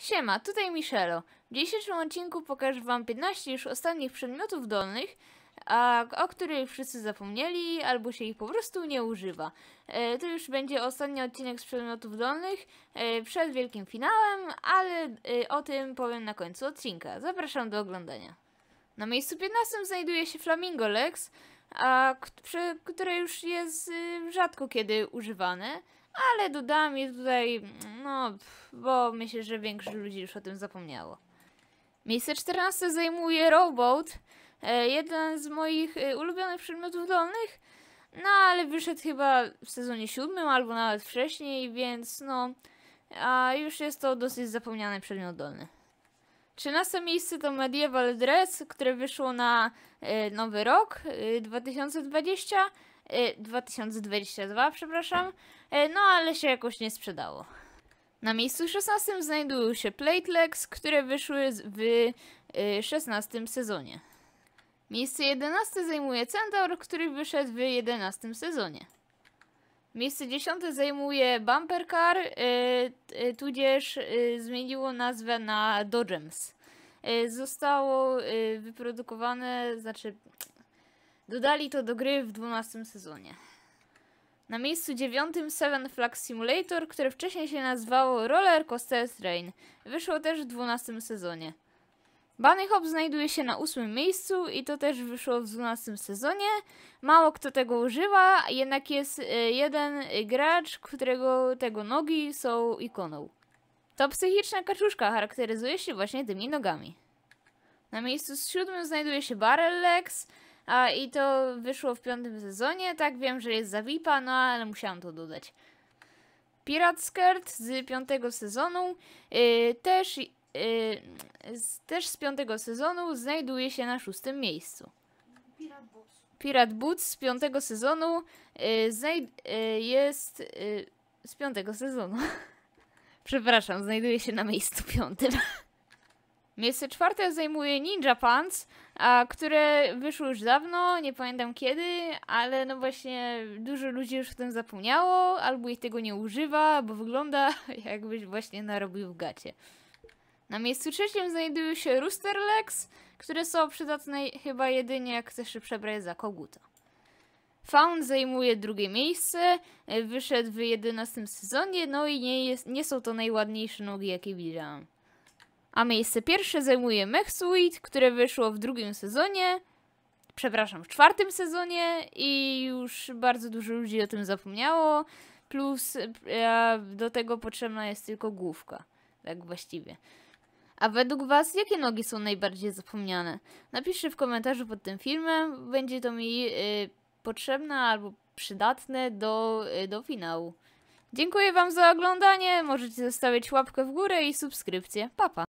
Siema, tutaj Michelo. W dzisiejszym odcinku pokażę Wam 15 już ostatnich przedmiotów dolnych, a, o których wszyscy zapomnieli, albo się ich po prostu nie używa. E, to już będzie ostatni odcinek z przedmiotów dolnych e, przed wielkim finałem, ale e, o tym powiem na końcu odcinka. Zapraszam do oglądania. Na miejscu 15 znajduje się Flamingo Lex, a, które już jest y, rzadko kiedy używane ale dodam je tutaj, no, bo myślę, że większość ludzi już o tym zapomniało. Miejsce 14 zajmuje robot, e, jeden z moich e, ulubionych przedmiotów dolnych, no ale wyszedł chyba w sezonie 7 albo nawet wcześniej, więc no, a już jest to dosyć zapomniany przedmiot dolny. 13 miejsce to Medieval Dress, które wyszło na e, nowy rok 2020. 2022, y, przepraszam, y, no ale się jakoś nie sprzedało. Na miejscu 16 znajdują się platelegs które wyszły w 16 y, sezonie. Miejsce 11 zajmuje Centaur, który wyszedł w 11 sezonie. Miejsce 10 zajmuje Bumper Car, tudzież zmieniło nazwę na Dodgems. zostało wyprodukowane, znaczy Dodali to do gry w 12 sezonie. Na miejscu dziewiątym Seven Flag Simulator, które wcześniej się nazywało Roller Coaster Train. Wyszło też w 12 sezonie. Bunny Hop znajduje się na ósmym miejscu i to też wyszło w 12 sezonie. Mało kto tego używa, jednak jest e, jeden gracz, którego tego nogi są ikoną. To psychiczna kaczuszka charakteryzuje się właśnie tymi nogami. Na miejscu z siódmym znajduje się Barrel Legs, a, I to wyszło w piątym sezonie, tak wiem, że jest za VIPa, no ale musiałam to dodać. Pirat Skirt z piątego sezonu yy, też, yy, z, też z piątego sezonu znajduje się na szóstym miejscu. Pirat Boots. z piątego sezonu yy, jest y, z piątego sezonu. Przepraszam, znajduje się na miejscu piątym. Miejsce czwarte zajmuje Ninja Pants, a, które wyszło już dawno, nie pamiętam kiedy, ale no właśnie dużo ludzi już o tym zapomniało, albo ich tego nie używa, bo wygląda jakbyś właśnie narobił w gacie. Na miejscu trzecim znajdują się Rooster Legs, które są przydatne chyba jedynie jak chcesz się przebrać za koguta. Faun zajmuje drugie miejsce, wyszedł w jedenastym sezonie, no i nie, jest, nie są to najładniejsze nogi jakie widziałam a miejsce pierwsze zajmuje Mech Suite, które wyszło w drugim sezonie, przepraszam, w czwartym sezonie i już bardzo dużo ludzi o tym zapomniało, plus e, do tego potrzebna jest tylko główka, tak właściwie. A według Was, jakie nogi są najbardziej zapomniane? Napiszcie w komentarzu pod tym filmem, będzie to mi e, potrzebne albo przydatne do, e, do finału. Dziękuję Wam za oglądanie, możecie zostawić łapkę w górę i subskrypcję. Papa! Pa.